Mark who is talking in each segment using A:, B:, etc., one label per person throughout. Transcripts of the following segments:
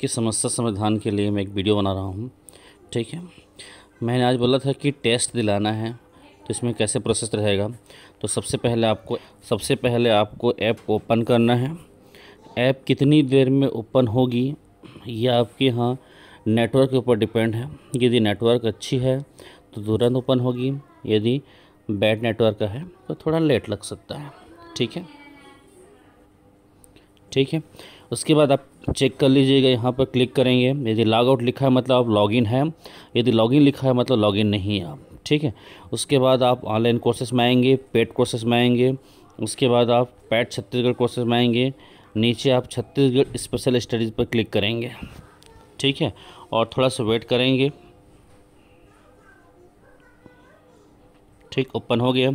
A: की समस्या समाधान के लिए मैं एक वीडियो बना रहा हूँ ठीक है मैंने आज बोला था कि टेस्ट दिलाना है तो इसमें कैसे प्रोसेस रहेगा तो सबसे पहले आपको सबसे पहले आपको ऐप ओपन करना है ऐप कितनी देर में ओपन होगी ये आपके यहाँ नेटवर्क के ऊपर डिपेंड है यदि नेटवर्क अच्छी है तो तुरंत ओपन होगी यदि बैड नेटवर्क का है तो थोड़ा लेट लग सकता है ठीक है ठीक है उसके बाद आप चेक कर लीजिएगा यहाँ पर क्लिक करेंगे यदि लॉग आउट लिखा है मतलब आप लॉगिन है यदि लॉगिन लिखा है मतलब लॉगिन नहीं है आप ठीक है उसके बाद आप ऑनलाइन कोर्सेस में आएंगे पेड कोर्सेस में आएंगे उसके बाद आप पैट छत्तीसगढ़ कोर्सेज में आएंगे नीचे आप छत्तीसगढ़ स्पेशल स्टडीज़ पर क्लिक करेंगे ठीक है और थोड़ा सा वेट करेंगे ठीक ओपन हो गया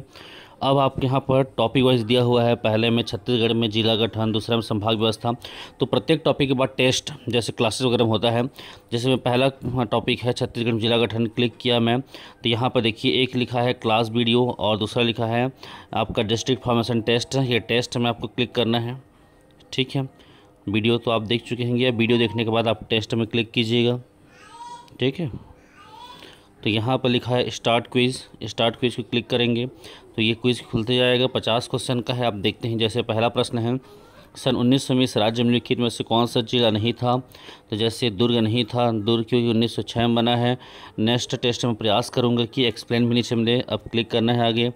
A: अब आपके यहाँ पर टॉपिक वाइज दिया हुआ है पहले में छत्तीसगढ़ में जिला गठन दूसरे में संभाग व्यवस्था तो प्रत्येक टॉपिक के बाद टेस्ट जैसे क्लासेस वगैरह में होता है जैसे मैं पहला टॉपिक हाँ, है छत्तीसगढ़ में जिला गठन क्लिक किया मैं तो यहाँ पर देखिए एक लिखा है क्लास वीडियो और दूसरा लिखा है आपका डिस्ट्रिक्ट फॉर्मेशन टेस्ट ये टेस्ट हमें आपको क्लिक करना है ठीक है वीडियो तो आप देख चुके होंगे वीडियो देखने के बाद आप टेस्ट में क्लिक कीजिएगा ठीक है तो यहाँ पर लिखा है स्टार्ट क्विज़ स्टार्ट क्विज़ को क्लिक करेंगे तो ये क्विज़ खुलते जाएगा पचास क्वेश्चन का है आप देखते हैं जैसे पहला प्रश्न है सन उन्नीस सौ बीस राज्य निम्नलिखित में से कौन सा जिला नहीं था तो जैसे दुर्ग नहीं था दुर्ग क्योंकि उन्नीस सौ छः में बना है नेक्स्ट टेस्ट में प्रयास करूंगा कि एक्सप्लेन भी नीचे मिले अब क्लिक करना है आगे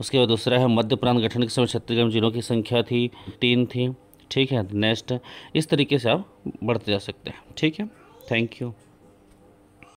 A: उसके बाद दूसरा है मध्य प्रांत गठन के समय छत्तीसगढ़ जिलों की संख्या थी तीन थी ठीक है नेक्स्ट इस तरीके से आप बढ़ते जा सकते हैं ठीक है थैंक यू